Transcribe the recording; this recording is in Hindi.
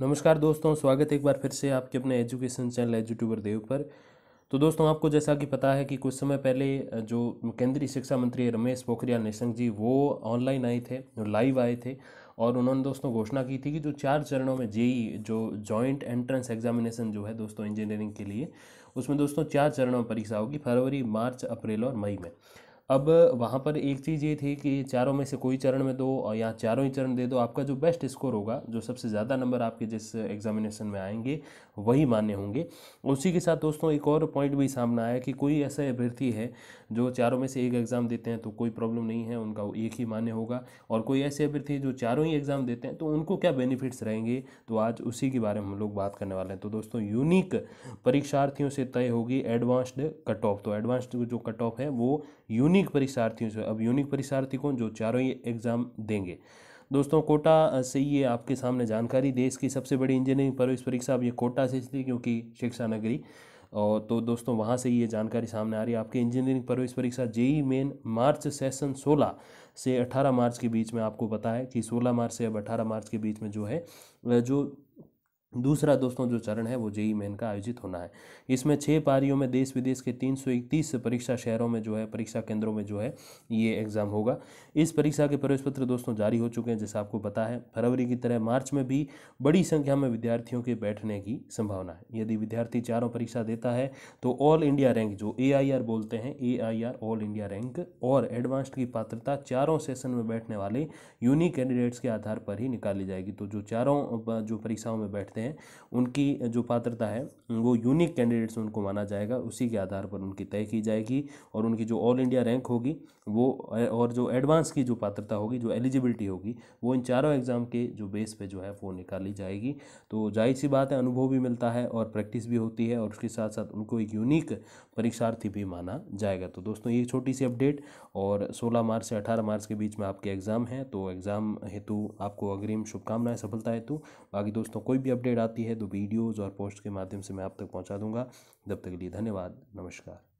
नमस्कार दोस्तों स्वागत है एक बार फिर से आपके अपने एजुकेशन चैनल एजुट्यूबर देव पर तो दोस्तों आपको जैसा कि पता है कि कुछ समय पहले जो केंद्रीय शिक्षा मंत्री रमेश पोखरियाल निशंक जी वो ऑनलाइन आए थे लाइव आए थे और उन्होंने दोस्तों घोषणा की थी कि जो चार चरणों में जेई जो जॉइंट एंट्रेंस एग्जामिनेशन जो है दोस्तों इंजीनियरिंग के लिए उसमें दोस्तों चार चरणों में परीक्षा होगी फरवरी मार्च अप्रैल और मई में अब वहाँ पर एक चीज़ ये थी कि चारों में से कोई चरण में दो और यहाँ चारों ही चरण दे दो आपका जो बेस्ट स्कोर होगा जो सबसे ज़्यादा नंबर आपके जिस एग्जामिनेशन में आएंगे वही मान्य होंगे उसी के साथ दोस्तों एक और पॉइंट भी सामना आया कि कोई ऐसा अभ्यर्थी है जो चारों में से एक एग्ज़ाम देते हैं तो कोई प्रॉब्लम नहीं है उनका एक ही मान्य होगा और कोई ऐसे अभ्यर्थी जो चारों ही एग्ज़ाम देते हैं तो उनको क्या बेनिफिट्स रहेंगे तो आज उसी के बारे में हम लोग बात करने वाले हैं तो दोस्तों यूनिक परीक्षार्थियों से तय होगी एडवांस्ड कट ऑफ तो एडवांस्ड जो कट ऑफ है वो यूनिक यूनिक परीक्षार्थियों से अब यूनिक परीक्षार्थी कौन जो चारों ही एग्ज़ाम देंगे दोस्तों कोटा से ये आपके सामने जानकारी देश की सबसे बड़ी इंजीनियरिंग प्रवेश परीक्षा अब ये कोटा से थी क्योंकि शिक्षा नगरी और तो दोस्तों वहाँ से ये जानकारी सामने आ रही है आपकी इंजीनियरिंग प्रवेश परीक्षा जेई मेन मार्च सेशन सोलह से अठारह मार्च के बीच में आपको पता है कि सोलह मार्च से अब अट्ठारह मार्च के बीच में जो है जो दूसरा दोस्तों जो चरण है वो जेई मेन का आयोजित होना है इसमें छः पारियों में देश विदेश के तीन सौ इकतीस परीक्षा शहरों में जो है परीक्षा केंद्रों में जो है ये एग्ज़ाम होगा इस परीक्षा के प्रवेश पत्र दोस्तों जारी हो चुके हैं जैसा आपको पता है फरवरी की तरह मार्च में भी बड़ी संख्या में विद्यार्थियों के बैठने की संभावना है यदि विद्यार्थी चारों परीक्षा देता है तो ऑल इंडिया रैंक जो ए बोलते हैं ए ऑल इंडिया रैंक और एडवांस्ड की पात्रता चारों सेशन में बैठने वाले यूनिक कैंडिडेट्स के आधार पर ही निकाली जाएगी तो जो चारों जो परीक्षाओं में बैठते हैं हैं उनकी जो पात्रता है वो यूनिक कैंडिडेट्स उनको माना जाएगा उसी के आधार पर उनकी तय की जाएगी और उनकी जो ऑल इंडिया रैंक होगी वो और जो एडवांस की जो पात्रता होगी जो एलिजिबिलिटी होगी वो इन चारों एग्ज़ाम के जो बेस पे जो है वो निकाली जाएगी तो जाहिर सी बात है अनुभव भी मिलता है और प्रैक्टिस भी होती है और उसके साथ साथ उनको एक यूनिक परीक्षार्थी भी माना जाएगा तो दोस्तों ये छोटी सी अपडेट और सोलह मार्च से अठारह मार्च के बीच में आपके एग्ज़ाम हैं तो एग्ज़ाम हेतु आपको अग्रिम शुभकामनाएं सफलता हेतु बाकी दोस्तों कोई भी अपडेट अपडेट आती है तो वीडियोज़ और पोस्ट के माध्यम से मैं आप तक पहुँचा दूँगा जब तक के लिए धन्यवाद नमस्कार